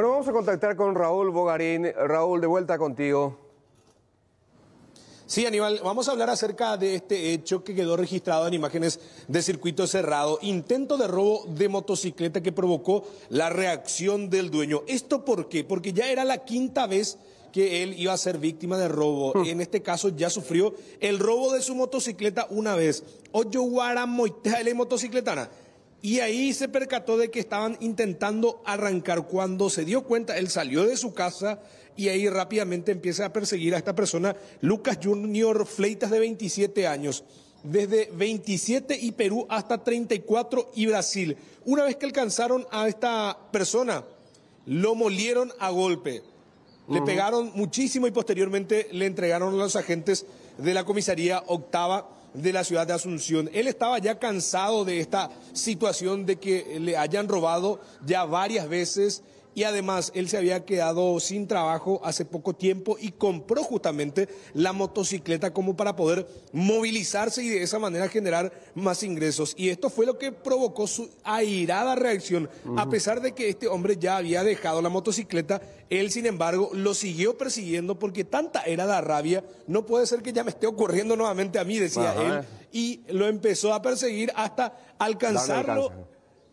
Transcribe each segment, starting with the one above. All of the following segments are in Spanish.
Bueno, vamos a contactar con Raúl Bogarín. Raúl, de vuelta contigo. Sí, Aníbal, vamos a hablar acerca de este hecho que quedó registrado en imágenes de circuito cerrado. Intento de robo de motocicleta que provocó la reacción del dueño. ¿Esto por qué? Porque ya era la quinta vez que él iba a ser víctima de robo. Hmm. En este caso ya sufrió el robo de su motocicleta una vez. Oyo Guaramoitele motocicletana. Y ahí se percató de que estaban intentando arrancar. Cuando se dio cuenta, él salió de su casa y ahí rápidamente empieza a perseguir a esta persona, Lucas Junior Fleitas de 27 años, desde 27 y Perú hasta 34 y Brasil. Una vez que alcanzaron a esta persona, lo molieron a golpe. Le pegaron muchísimo y posteriormente le entregaron a los agentes de la comisaría octava de la ciudad de Asunción. Él estaba ya cansado de esta situación de que le hayan robado ya varias veces y además él se había quedado sin trabajo hace poco tiempo y compró justamente la motocicleta como para poder movilizarse y de esa manera generar más ingresos. Y esto fue lo que provocó su airada reacción. A pesar de que este hombre ya había dejado la motocicleta, él sin embargo lo siguió persiguiendo porque tanta era la rabia, no puede ser que ya me esté ocurriendo nuevamente a mí, decía él, y lo empezó a perseguir hasta alcanzarlo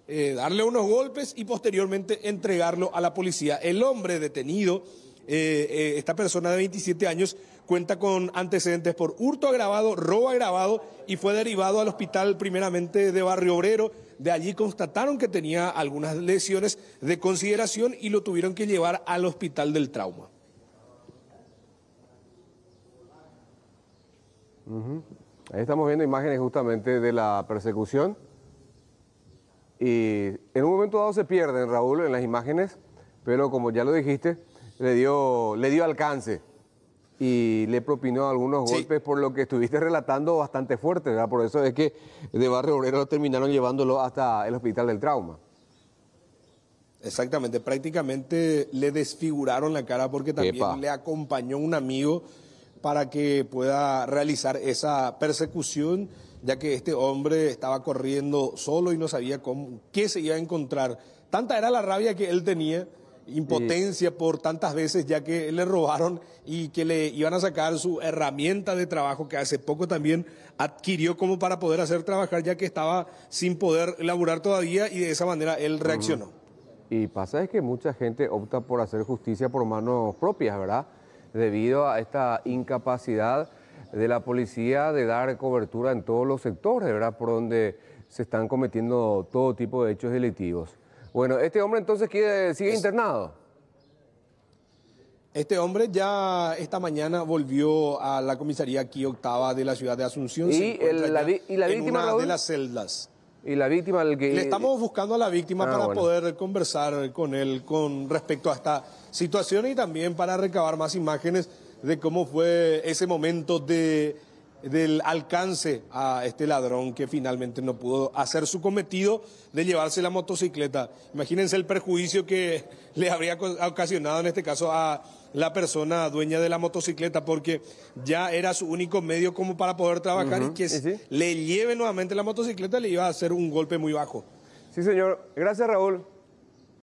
eh, darle unos golpes y posteriormente entregarlo a la policía. El hombre detenido, eh, eh, esta persona de 27 años, cuenta con antecedentes por hurto agravado, robo agravado y fue derivado al hospital primeramente de Barrio Obrero. De allí constataron que tenía algunas lesiones de consideración y lo tuvieron que llevar al hospital del trauma. Ahí estamos viendo imágenes justamente de la persecución. Y en un momento dado se pierden, Raúl, en las imágenes, pero como ya lo dijiste, le dio, le dio alcance y le propinó algunos golpes por lo que estuviste relatando bastante fuerte, ¿verdad? Por eso es que de Barrio Obrero terminaron llevándolo hasta el hospital del trauma. Exactamente, prácticamente le desfiguraron la cara porque también le acompañó un amigo para que pueda realizar esa persecución ya que este hombre estaba corriendo solo y no sabía cómo, qué se iba a encontrar. Tanta era la rabia que él tenía, impotencia por tantas veces, ya que le robaron y que le iban a sacar su herramienta de trabajo que hace poco también adquirió como para poder hacer trabajar, ya que estaba sin poder laburar todavía y de esa manera él reaccionó. Y pasa es que mucha gente opta por hacer justicia por manos propias, ¿verdad? Debido a esta incapacidad de la policía de dar cobertura en todos los sectores, ¿verdad? Por donde se están cometiendo todo tipo de hechos delictivos. Bueno, este hombre entonces quiere, sigue internado. Este hombre ya esta mañana volvió a la comisaría aquí octava de la ciudad de Asunción. Y, la, y la, víctima. de las celdas. Y la víctima, Le estamos buscando a la víctima ah, para poder conversar con él con respecto a esta situación y también para recabar más imágenes de cómo fue ese momento de, del alcance a este ladrón que finalmente no pudo hacer su cometido de llevarse la motocicleta. Imagínense el perjuicio que le habría ocasionado en este caso a la persona dueña de la motocicleta porque ya era su único medio como para poder trabajar y que le lleve nuevamente la motocicleta le iba a hacer un golpe muy bajo. Sí, señor. Gracias, Raúl.